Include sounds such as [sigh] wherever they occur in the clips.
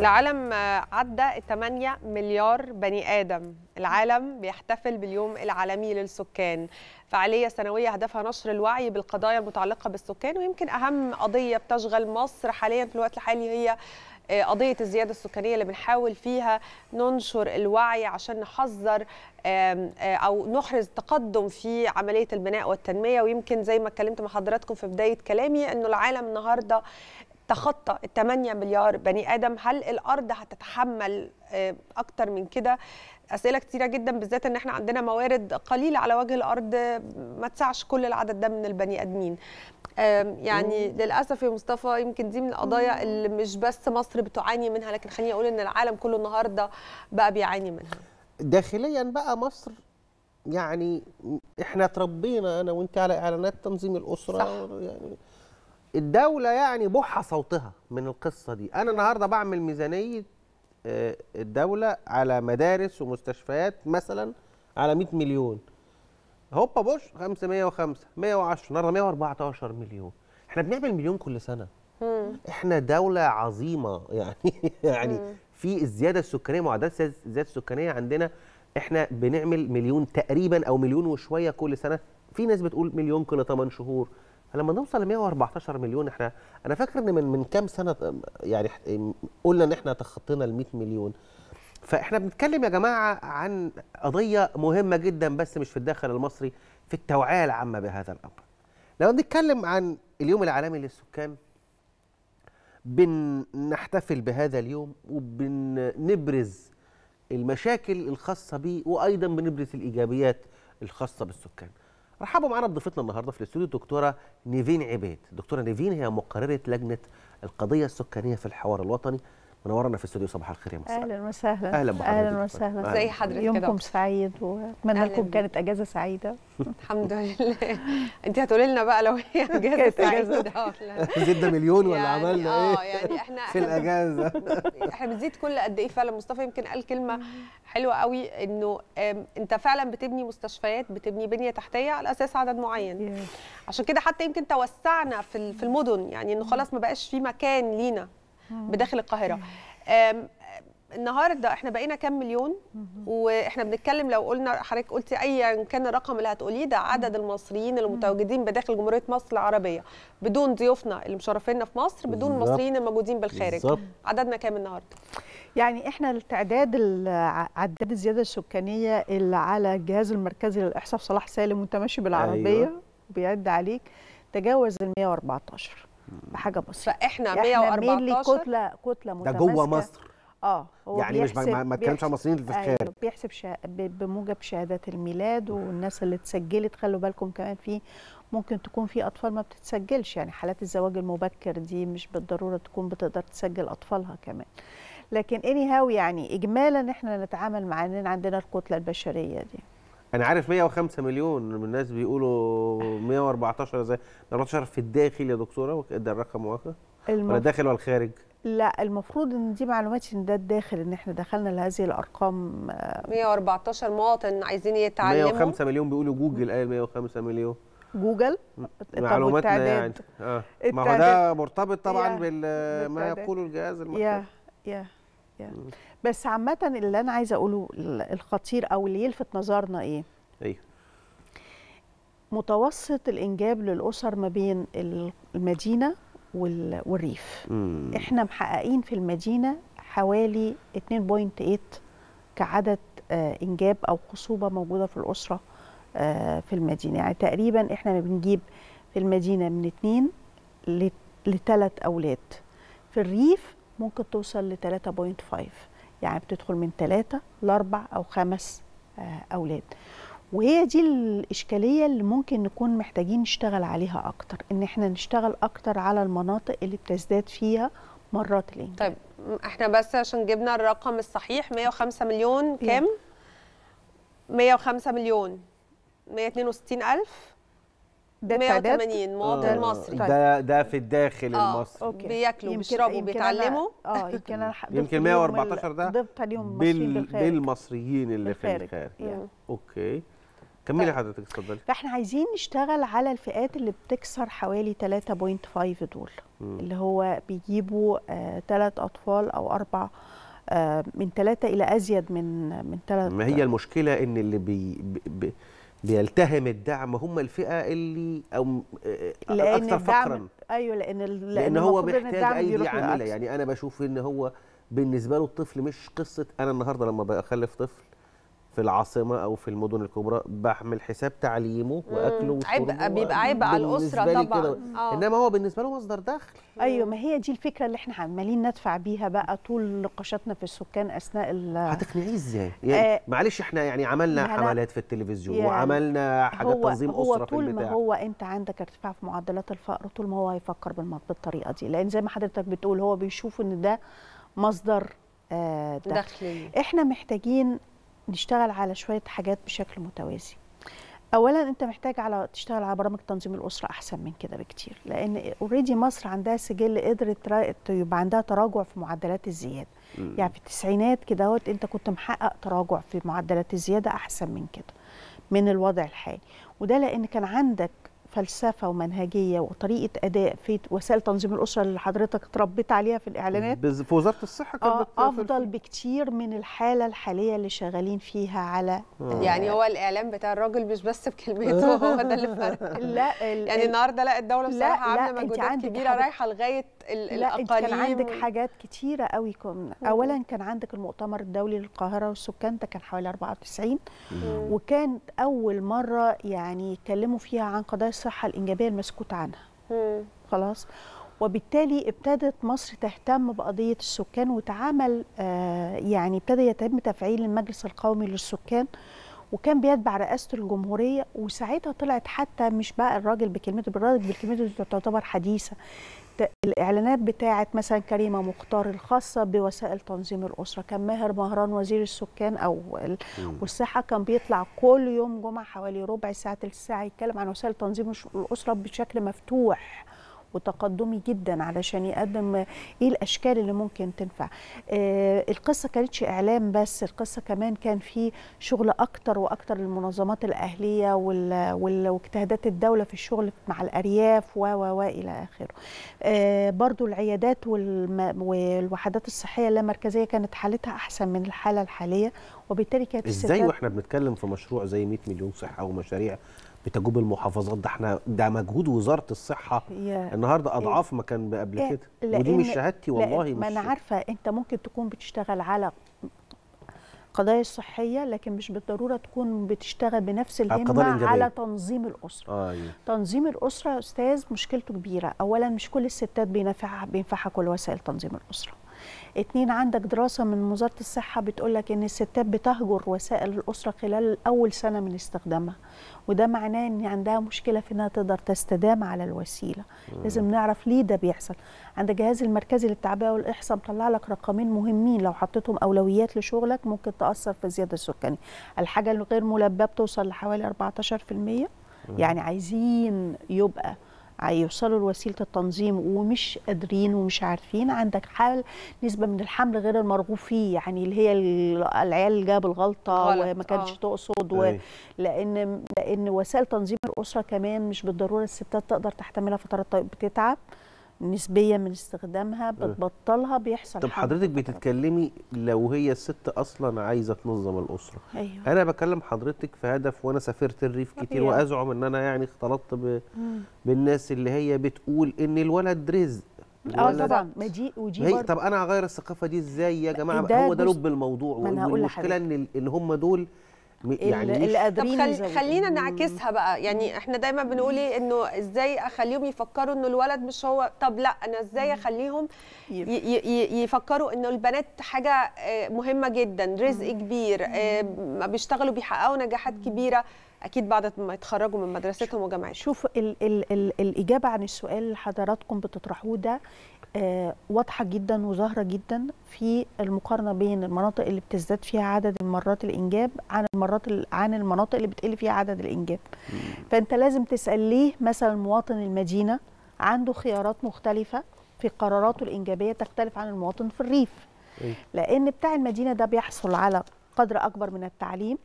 العالم عدى 8 مليار بني آدم العالم بيحتفل باليوم العالمي للسكان فعالية سنوية هدفها نشر الوعي بالقضايا المتعلقة بالسكان ويمكن أهم قضية بتشغل مصر حاليا في الوقت الحالي هي آه، قضية الزيادة السكانية اللي بنحاول فيها ننشر الوعي عشان نحذر آه، أو نحرز تقدم في عملية البناء والتنمية ويمكن زي ما اتكلمت مع حضراتكم في بداية كلامي أنه العالم النهاردة تتخطى ال 8 مليار بني ادم هل الارض هتتحمل آه، اكتر من كده اسئله كتيره جدا بالذات ان احنا عندنا موارد قليله على وجه الارض ما تسعش كل العدد ده من البني ادمين يعني للاسف يا مصطفى يمكن دي من القضايا اللي مش بس مصر بتعاني منها لكن خليني اقول ان العالم كله النهارده بقى بيعاني منها داخليا بقى مصر يعني احنا تربينا انا وانت على اعلانات تنظيم الاسره صح. يعني الدولة يعني بحة صوتها من القصة دي أنا النهاردة بعمل ميزانية آه، الدولة على مدارس ومستشفيات مثلا على 100 مليون هوبا بوش 505 110 النهارده 114 مليون احنا بنعمل مليون كل سنه احنا دوله عظيمه [laughs] يعني يعني في الزياده السكانيه معدلات الزياده السكانيه عندنا احنا بنعمل مليون تقريبا او مليون وشويه كل سنه في ناس بتقول مليون كل 8 شهور فلما نوصل ل 114 مليون احنا انا فاكر ان من من كام سنه يعني قلنا ان احنا تخطينا ال 100 مليون فاحنا بنتكلم يا جماعه عن قضيه مهمه جدا بس مش في الداخل المصري في التوعيه العامه بهذا الامر لو بنتكلم عن اليوم العالمي للسكان بنحتفل بهذا اليوم وبنبرز المشاكل الخاصة به وأيضا بنبرز الإيجابيات الخاصة بالسكان رحبوا معانا بضيفتنا النهارده في الاستوديو الدكتوره نيفين عبيد الدكتوره نيفين هي مقرره لجنه القضيه السكانيه في الحوار الوطني منورنا في استوديو صباح الخير يا مساء اهلا وسهلا اهلا بحضرتك اهلا وسهلا زي حضرتك يومكم سعيد واتمنى لكم كانت اجازه سعيده [laughs] الحمد لله انت هتقولي لنا بقى لو هي اجازه سعيده ولا [laughs] زدنا مليون ولا يعني عملنا آه، ايه اه يعني احنا في الاجازه [laughs] احنا بنزيد كل قد ايه فعلا مصطفى يمكن قال كلمه حلوه قوي انه انت فعلا بتبني مستشفيات بتبني بنيه تحتيه على اساس عدد معين عشان كده حتى يمكن توسعنا في المدن يعني انه خلاص ما بقاش في مكان لينا آه. بداخل القاهره النهارده احنا بقينا كام مليون واحنا بنتكلم لو قلنا حضرتك قلتي ايا كان الرقم اللي هتقوليه ده عدد المصريين المتواجدين بداخل جمهوريه مصر العربيه بدون ضيوفنا اللي مشرفينا في مصر بدون المصريين الموجودين بالخارج عددنا كام النهارده يعني احنا التعداد عداد الزياده السكانيه اللي على الجهاز المركزي للاحصاء صلاح سالم وانت ماشي بالعربيه أيوة. بيعد عليك تجاوز ال 114 بحاجه بسيطه فاحنا 114 كتله كتله متماسكه ده جوه مصر اه هو يعني مش ما اتكلمش عن المصريين اللي في الخارج أيوه بيحسب شا... بموجب شهادات الميلاد والناس اللي اتسجلت خلوا بالكم كمان في ممكن تكون في اطفال ما بتتسجلش يعني حالات الزواج المبكر دي مش بالضروره تكون بتقدر تسجل اطفالها كمان لكن اني هاو يعني اجمالا احنا نتعامل مع ان عندنا الكتله البشريه دي انا عارف 105 مليون من الناس بيقولوا 14 ازاي 14 في الداخل يا دكتوره ده الرقم واقع المف... ولا داخل ولا خارج لا المفروض ان دي معلومات ان ده الداخل ان احنا دخلنا لهذه الارقام 114 آه، مواطن عايزين يتعلموا 105 مليون بيقولوا جوجل قال 105 مليون جوجل معلوماتنا يعني اه ما هو ده مرتبط طبعا بما يقوله الجهاز المركزي يا يا يا بس عامه اللي انا عايزه اقوله الخطير او اللي يلفت نظرنا ايه؟ ايوه متوسط الانجاب للاسر ما بين المدينه والريف مم. احنا محققين في المدينه حوالي 2.8 كعدد آه، انجاب او خصوبه موجوده في الاسره آه، في المدينه يعني تقريبا احنا بنجيب في المدينه من 2 لثلاث اولاد في الريف ممكن توصل ل 3.5 يعني بتدخل من 3 ل 4 او 5 آه، اولاد وهي دي الإشكالية اللي ممكن نكون محتاجين نشتغل عليها أكتر إن إحنا نشتغل أكتر على المناطق اللي بتزداد فيها مرات الإنجاب طيب إحنا بس عشان جبنا الرقم الصحيح 105 مليون كام؟ 105 مليون 162 ألف ده 180 مواطن آه، مصري ده ده في الداخل آه. المصري أوكي. بياكلوا بيشربوا بيتعلموا اه يمكن انا [laughs] يمكن 114 ده ضفت عليهم بال... بالمصريين اللي في الخارج, الخارج. يعني. اوكي كملي طيب. حضرتك اتفضلي فاحنا عايزين نشتغل على الفئات اللي بتكسر حوالي 3.5 دول م. اللي هو بيجيبوا ثلاث آه اطفال او اربع آه من ثلاثه الى ازيد من من ثلاث ما هي المشكله ان اللي بي, بي, بي بيلتهم الدعم هم الفئه اللي او آه، لأن اكثر فقرا ايوه لان لان, لأن هو محتاج أي عامله يعني انا بشوف ان هو بالنسبه له الطفل مش قصه انا النهارده لما بخلف طفل في العاصمه او في المدن الكبرى بعمل حساب تعليمه واكله عبء بيبقى عبء على الاسره طبعا آه. انما هو بالنسبه له مصدر دخل ايوه ما هي دي الفكره اللي احنا عمالين ندفع بيها بقى طول نقاشاتنا في السكان اثناء هتقنعيه ازاي؟ يعني آه معلش احنا يعني عملنا حملات في التلفزيون يعني وعملنا حاجات تنظيم هو اسره طول في البتاع. ما هو انت عندك ارتفاع في معدلات الفقر طول ما هو هيفكر بالطريقه دي لان زي ما حضرتك بتقول هو بيشوف ان ده مصدر آه، دخل. دخلي احنا محتاجين نشتغل على شويه حاجات بشكل متوازي اولا انت محتاج على تشتغل على برامج تنظيم الاسره احسن من كده بكتير لان اوريدي مصر عندها سجل قدرت يبقى عندها تراجع في معدلات الزياده م. يعني في التسعينات كده انت كنت محقق تراجع في معدلات الزياده احسن من كده من الوضع الحالي وده لان كان عندك فلسفه ومنهجيه وطريقه اداء في وسائل تنظيم الاسره اللي حضرتك اتربيت عليها في الاعلانات في وزاره الصحه كانت آه افضل بكتير من الحاله الحاليه اللي شغالين فيها على آه. آه، يعني هو الاعلان بتاع الراجل مش بس بكلمته [laughs] هو ده اللي فرق لا ال... يعني النهارده لا الدوله بصراحه عامله مجهودات كبيره حاجة... رايحه لغايه ال... لا الاقاليم كان عندك حاجات كتيره قوي كنا اولا كان عندك المؤتمر الدولي للقاهره والسكان ده كان حوالي 94 وكان اول مره يعني يتكلموا فيها عن قضايا الصحه الانجابيه المسكوت عنها مم. خلاص وبالتالي ابتدت مصر تهتم بقضيه السكان وتعامل آه يعني ابتدى يتم تفعيل المجلس القومي للسكان وكان بيتبع رئاسه الجمهوريه وساعتها طلعت حتى مش بقى الراجل بكلمته بالراجل بكلمته تعتبر حديثه الاعلانات بتاعه مثلا كريمه مختار الخاصه بوسائل تنظيم الاسره كان ماهر مهران وزير السكان او والصحه كان بيطلع كل يوم جمعه حوالي ربع ساعه للساعه يتكلم عن وسائل تنظيم الاسره بشكل مفتوح وتقدمي جدا علشان يقدم ايه الاشكال اللي ممكن تنفع آه القصه كانتش اعلام بس القصه كمان كان في شغل اكتر واكتر للمنظمات الاهليه واجتهادات الدوله في الشغل مع الارياف و و الى اخره آه برضو العيادات والوحدات الصحيه اللامركزيه كانت حالتها احسن من الحاله الحاليه وبالتالي كانت ازاي واحنا بنتكلم في مشروع زي 100 مليون صحه ومشاريع بتجوب المحافظات ده احنا ده مجهود وزاره الصحه يا النهارده إيه؟ اضعاف ما كان قبل إيه؟ كده ودي مش شهادتي والله مش ما انا عارفه انت ممكن تكون بتشتغل على قضايا الصحيه لكن مش بالضروره تكون بتشتغل بنفس الهمه على تنظيم الاسره آه أيوه. تنظيم الاسره استاذ مشكلته كبيره اولا مش كل الستات بينفعها بينفعها كل وسائل تنظيم الاسره اتنين عندك دراسة من وزارة الصحة بتقولك ان الستات بتهجر وسائل الأسرة خلال أول سنة من استخدامها وده معناه ان عندها مشكلة في انها تقدر تستدام على الوسيلة مم. لازم نعرف ليه ده بيحصل عند الجهاز المركزي للتعبئة والإحصاء مطلع لك رقمين مهمين لو حطيتهم أولويات لشغلك ممكن تأثر في الزيادة السكانية الحاجة الغير ملبة بتوصل لحوالي 14% يعني عايزين يبقى هيوصلوا لوسيله التنظيم ومش قادرين ومش عارفين عندك حال نسبه من الحمل غير المرغوب فيه يعني اللي هي العيال اللي جايه بالغلطه وما كانتش آه. تقصد و... أيوة. لان لان وسائل تنظيم الاسره كمان مش بالضروره الستات تقدر تحتملها فترات طيب، بتتعب نسبيه من استخدامها آه. بتبطلها بيحصل طب حضرتك بتتكلمي لو هي الست اصلا عايزه تنظم الاسره أيوة. انا بكلم حضرتك في هدف وانا سافرت الريف كتير وازعم ان انا يعني اختلطت ب... بالناس اللي هي بتقول ان الولد رزق اه طبعا ما دي ودي طب انا هغير الثقافه دي ازاي يا جماعه ده هو ده لب الموضوع والمشكله ان ان هم دول يعني اللي قادرين طب خل... خلينا نعكسها بقى يعني احنا دايما بنقول إيه؟ انه ازاي اخليهم يفكروا انه الولد مش هو طب لا انا ازاي اخليهم ي... ي... يفكروا انه البنات حاجه آه، مهمه جدا رزق كبير آه، بيشتغلوا بيحققوا نجاحات كبيره اكيد بعد ما يتخرجوا من مدرستهم وجامعتهم شوف ال ال ال الاجابه عن السؤال اللي حضراتكم بتطرحوه ده آه، واضحه جدا وظاهره جدا في المقارنه بين المناطق اللي بتزداد فيها عدد المرات الانجاب عن المرات عن المناطق اللي بتقل فيها عدد الانجاب فانت لازم تسال ليه مثلا مواطن المدينه عنده خيارات مختلفه في قراراته الانجابيه تختلف عن المواطن في الريف إيه؟ لان بتاع المدينه ده بيحصل على قدر اكبر من التعليم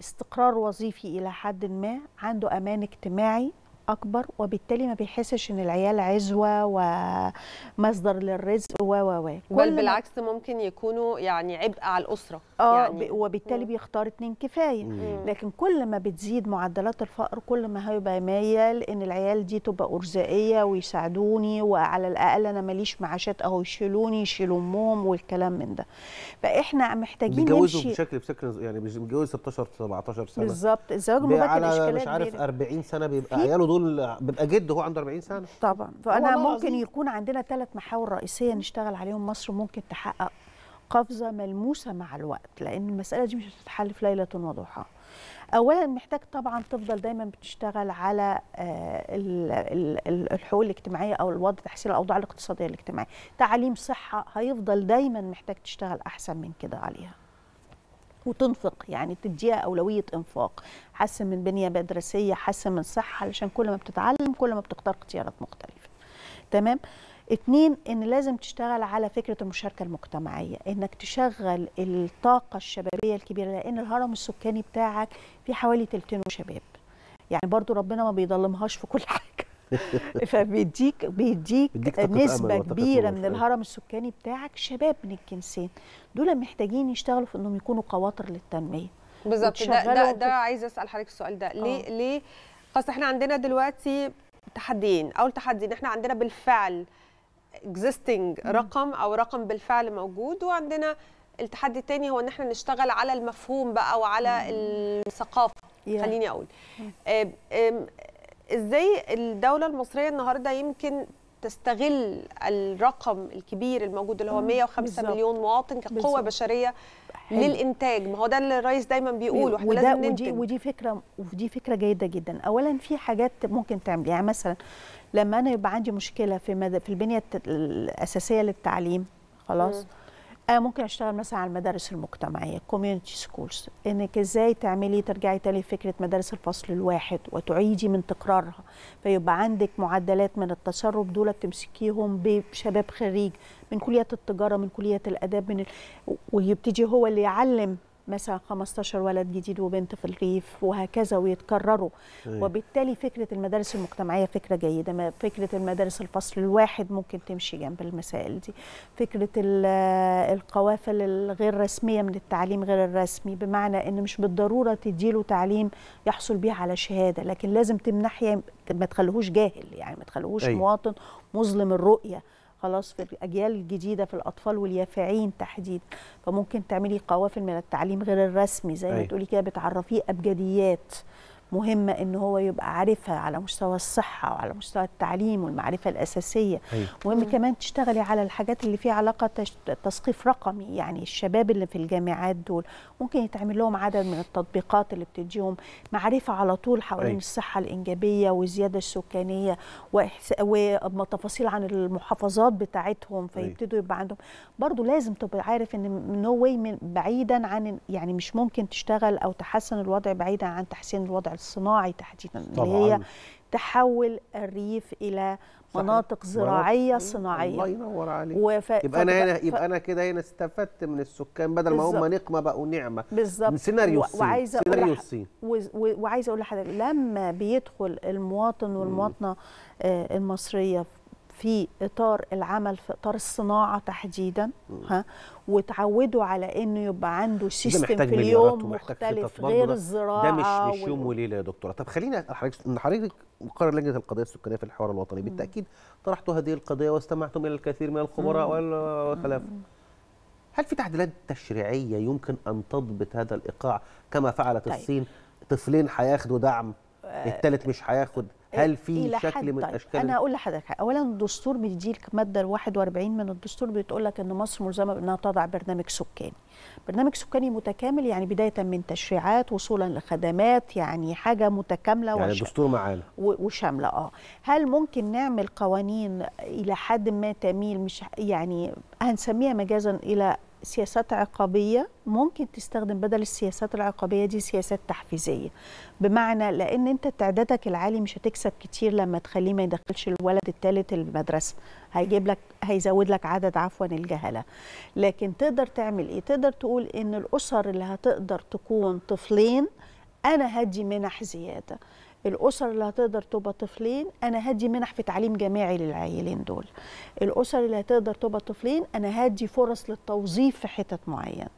استقرار وظيفي الى حد ما عنده امان اجتماعي اكبر وبالتالي ما بيحسش ان العيال عزوه ومصدر للرزق و و و بل بالعكس ممكن يكونوا يعني عبء على الاسره اه يعني وبالتالي مم. بيختار اتنين كفايه مم. لكن كل ما بتزيد معدلات الفقر كل ما هيبقى مايل ان العيال دي تبقى ارزاقيه ويساعدوني وعلى الاقل انا ماليش معاشات اهو يشيلوني يشيلوا امهم والكلام من ده فاحنا محتاجين بيتجوزوا نمشي بشكل بشكل يعني بيتجوز 16 17 سنه بالظبط الزواج المبكر على مش عارف 40 يعني. سنه بيبقى عياله دول دول بيبقى جد هو عنده 40 سنه طبعا فانا ممكن عزيز. يكون عندنا ثلاث محاور رئيسيه نشتغل عليهم مصر ممكن تحقق قفزه ملموسه مع الوقت لان المساله دي مش هتتحل في ليله وضحاها اولا محتاج طبعا تفضل دايما بتشتغل على آه، الحقوق الاجتماعيه او الوضع تحسين الاوضاع الاقتصاديه الاجتماعيه تعليم صحه هيفضل دايما محتاج تشتغل احسن من كده عليها وتنفق يعني تديها اولويه انفاق حسن من بنيه مدرسيه حسن من صحه علشان كل ما بتتعلم كل ما بتختار اختيارات مختلفه تمام اتنين ان لازم تشتغل على فكره المشاركه المجتمعيه انك تشغل الطاقه الشبابيه الكبيره لان الهرم السكاني بتاعك في حوالي تلتين شباب يعني برضو ربنا ما بيضلمهاش في كل [laughs] حاجه [laughs] فبيديك بيديك, بيديك نسبه كبيره من أيوة. الهرم السكاني بتاعك شباب من الجنسين دول محتاجين يشتغلوا في انهم يكونوا قواطر للتنميه بالظبط ده ده, ده عايزه اسال حضرتك السؤال ده ليه أوه. ليه خاصه احنا عندنا دلوقتي تحديين اول تحدي ان احنا عندنا بالفعل اكزيستنج رقم او رقم بالفعل موجود وعندنا التحدي الثاني هو ان احنا نشتغل على المفهوم بقى وعلى الثقافه yeah. خليني اقول ازاي الدوله المصريه النهارده يمكن تستغل الرقم الكبير الموجود اللي هو 105 آه، بالزبط. مليون مواطن كقوه بالزبط. بشريه حلو. للانتاج ما هو ده اللي الرئيس دايما بيقول واحنا وده لازم ننتج ودي ودي فكره ودي فكره جيده جدا اولا في حاجات ممكن تعمل يعني مثلا لما انا يبقى عندي مشكله في في البنيه الاساسيه للتعليم خلاص م. انا آه، ممكن اشتغل مثلا على المدارس المجتمعيه كوميونتي سكولز انك ازاي تعملي ترجعي تاني فكره مدارس الفصل الواحد وتعيدي من تكرارها فيبقى عندك معدلات من التسرب دول تمسكيهم بشباب خريج من كليات التجاره من كليات الاداب من ال... ويبتدي هو اللي يعلم مثلا 15 ولد جديد وبنت في الريف وهكذا ويتكرروا إيه. وبالتالي فكره المدارس المجتمعيه فكره جيده فكره المدارس الفصل الواحد ممكن تمشي جنب المسائل دي فكره القوافل الغير رسميه من التعليم غير الرسمي بمعنى ان مش بالضروره تديله تعليم يحصل بيه على شهاده لكن لازم تمنحيه ما تخليهوش جاهل يعني ما تخليهوش أيوة. مواطن مظلم الرؤيه خلاص في الاجيال الجديده في الاطفال واليافعين تحديدا فممكن تعملي قوافل من التعليم غير الرسمي زي ما تقولي كده بتعرفيه ابجديات مهمه ان هو يبقى عارفها على مستوى الصحه وعلى مستوى التعليم والمعرفه الاساسيه أيوة. مهم كمان تشتغلي على الحاجات اللي فيها علاقه تثقيف رقمي يعني الشباب اللي في الجامعات دول ممكن يتعمل لهم عدد من التطبيقات اللي بتديهم معرفه على طول حوالين أيوة. الصحه الإنجابية والزياده السكانيه وتفاصيل عن المحافظات بتاعتهم أيوة. فيبتدوا يبقى عندهم برضو لازم تبقى عارف ان نو واي بعيدا عن يعني مش ممكن تشتغل او تحسن الوضع بعيدا عن تحسين الوضع الصناعي تحديدا اللي هي تحول الريف الى مناطق صحيح. زراعيه صناعيه الله ينور عليك وف... يبقى انا هنا ف... يبقى انا كده هنا استفدت من السكان بدل ما هم نقمه بقوا نعمه بالظبط سيناريو الصين وعايزه سيناريو الصين وعايزه اقول لحضرتك لما بيدخل المواطن والمواطنه آه، المصريه في اطار العمل في اطار الصناعه تحديدا ها وتعودوا على انه يبقى عنده سيستم في اليوم مختلف غير الزراعه ده مش مش يوم وليله يا دكتوره طب خلينا حضرتك ان حضرتك مقرر لجنه القضيه السكانيه في الحوار الوطني بالتاكيد طرحت هذه القضيه واستمعتم الى الكثير من الخبراء والخلاف هل في تعديلات تشريعيه يمكن ان تضبط هذا الايقاع كما فعلت طيب. الصين طفلين هياخدوا دعم آه، الثالث مش هياخد هل في شكل من الاشكال طيب، انا اقول لحضرتك اولا الدستور بيديك ماده 41 من الدستور بتقول لك ان مصر ملزمه بانها تضع برنامج سكاني برنامج سكاني متكامل يعني بدايه من تشريعات وصولا لخدمات يعني حاجه متكامله يعني الدستور معانا وشامله اه هل ممكن نعمل قوانين الى حد ما تميل مش يعني هنسميها مجازا الى سياسات عقابية ممكن تستخدم بدل السياسات العقابية دي سياسات تحفيزية بمعنى لأن أنت تعدادك العالي مش هتكسب كتير لما تخليه ما يدخلش الولد الثالث المدرسة هيجيب لك هيزود لك عدد عفوا الجهلة لكن تقدر تعمل إيه تقدر تقول إن الأسر اللي هتقدر تكون طفلين أنا هدي منح زيادة الاسر اللي هتقدر تبقى طفلين انا هدي منح في تعليم جامعي للعيلين دول الاسر اللي هتقدر تبقى طفلين انا هدي فرص للتوظيف في حتت معين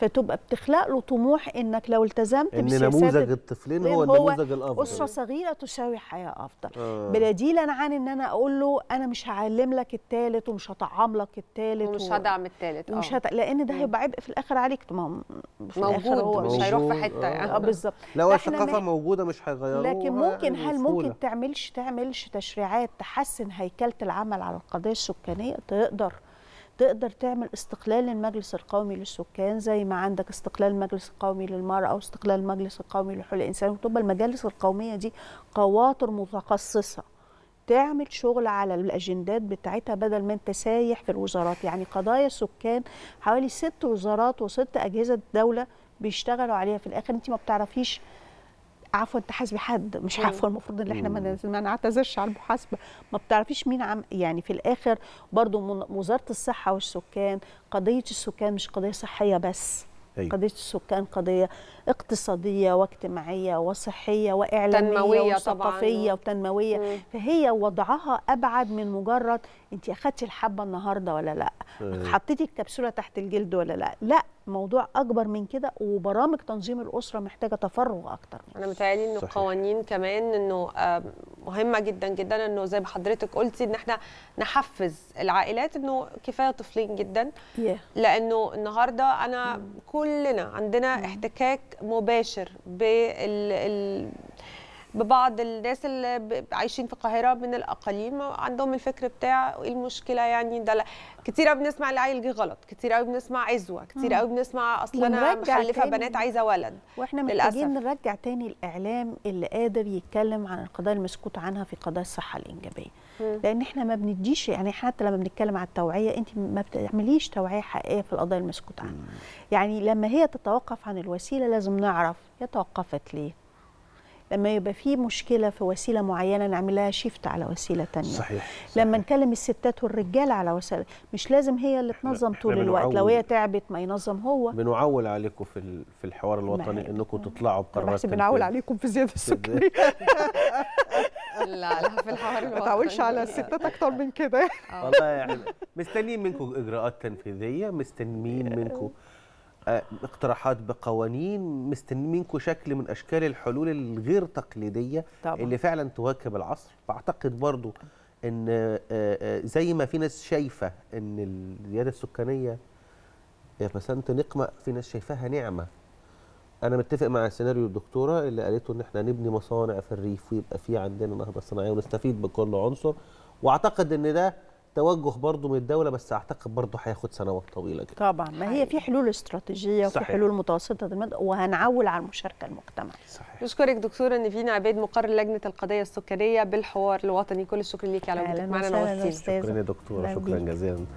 فتبقى بتخلق له طموح انك لو التزمت ان نموذج الطفلين هو النموذج الافضل اسره صغيره تساوي حياه افضل آه. بديلا عن ان انا اقول له انا مش هعلم لك الثالث ومش هطعم لك الثالث ومش هدعم الثالث ومش آه. هت... لان ده هيبقى عبء في الاخر عليك ما موجود هو مش هيروح في حته آه. يعني اه بالظبط لو الثقافه موجوده مش هيغيروها لكن ممكن هل ممكن تعملش تعملش تشريعات تحسن هيكله العمل على القضيه السكانيه تقدر تقدر تعمل استقلال المجلس القومي للسكان زي ما عندك استقلال المجلس القومي للمرأة أو استقلال المجلس القومي لحقوق الانسان وتبقى المجالس القومية دي قواطر متخصصة تعمل شغل على الاجندات بتاعتها بدل ما انت سايح في الوزارات يعني قضايا السكان حوالي ست وزارات وست اجهزه دوله بيشتغلوا عليها في الاخر انت ما بتعرفيش عفوا تحاسبي حد مش عفوا المفروض ان احنا ما نعتذرش على المحاسبه ما بتعرفيش مين عم يعني في الاخر برضو وزاره الصحه والسكان قضيه السكان مش قضيه صحيه بس أيوة. قضيه السكان قضيه اقتصاديه واجتماعيه وصحيه واعلاميه وثقافيه وتنمويه, وتنموية. فهي وضعها ابعد من مجرد انت اخدتي الحبه النهارده ولا لا آه. حطيتي الكبسوله تحت الجلد ولا لا لا موضوع اكبر من كده وبرامج تنظيم الاسره محتاجه تفرغ اكتر انا متهيألي ان القوانين كمان انه آه، مهمه جدا جدا انه زي ما حضرتك قلتي ان احنا نحفز العائلات انه كفايه طفلين جدا لانه النهارده انا mm. كلنا عندنا mm. احتكاك مباشر بال ببعض الناس اللي عايشين في القاهره من الاقاليم عندهم الفكر بتاع ايه المشكله يعني ده كتير قوي بنسمع العيل جه غلط كتير قوي بنسمع عزوه كتير قوي بنسمع اصل انا مخلفه بنات عايزه ولد واحنا محتاجين نرجع تاني الاعلام اللي قادر يتكلم عن القضايا المسكوت عنها في قضايا الصحه الانجابيه لان احنا ما بنديش يعني حتى لما بنتكلم على التوعيه انت ما بتعمليش توعيه حقيقيه في القضايا المسكوت عنها يعني لما هي تتوقف عن الوسيله لازم نعرف هي توقفت ليه لما يبقى في مشكله في وسيله معينه نعمل لها شيفت على وسيله ثانيه صحيح. صحيح لما نكلم الستات والرجال على وسيله مش لازم هي اللي تنظم طول الوقت لو هي تعبت ما ينظم هو بنعول عليكم في في الحوار الوطني انكم تطلعوا بقرارات بنعول عليكم في زياده السكري لا لا في الحوار ما تعولش على الستات اكتر من كده آه. والله يعني مستنيين منكم اجراءات تنفيذيه مستنيين منكم آه، اقتراحات بقوانين مستنيين منكم شكل من اشكال الحلول الغير تقليديه طبعا. اللي فعلا تواكب العصر فاعتقد برضو ان آه، آه، زي ما في ناس شايفه ان الزياده السكانيه يا فسنت نقمه في ناس شايفاها نعمه انا متفق مع سيناريو الدكتوره اللي قالته ان احنا نبني مصانع في الريف ويبقى في عندنا نهضه صناعيه ونستفيد بكل عنصر واعتقد ان ده توجه برضه من الدوله بس اعتقد برضه هياخد سنوات طويله جدا طبعا ما هي في حلول استراتيجيه وفي حلول متوسطه المدى وهنعول على المشاركه المجتمعيه صحيح نشكرك دكتوره نيفين عبيد مقر لجنه القضيه السكريه بالحوار الوطني كل الشكر ليكي على وجودك معنا استاذ شكرا يا دكتوره شكرا جزيلا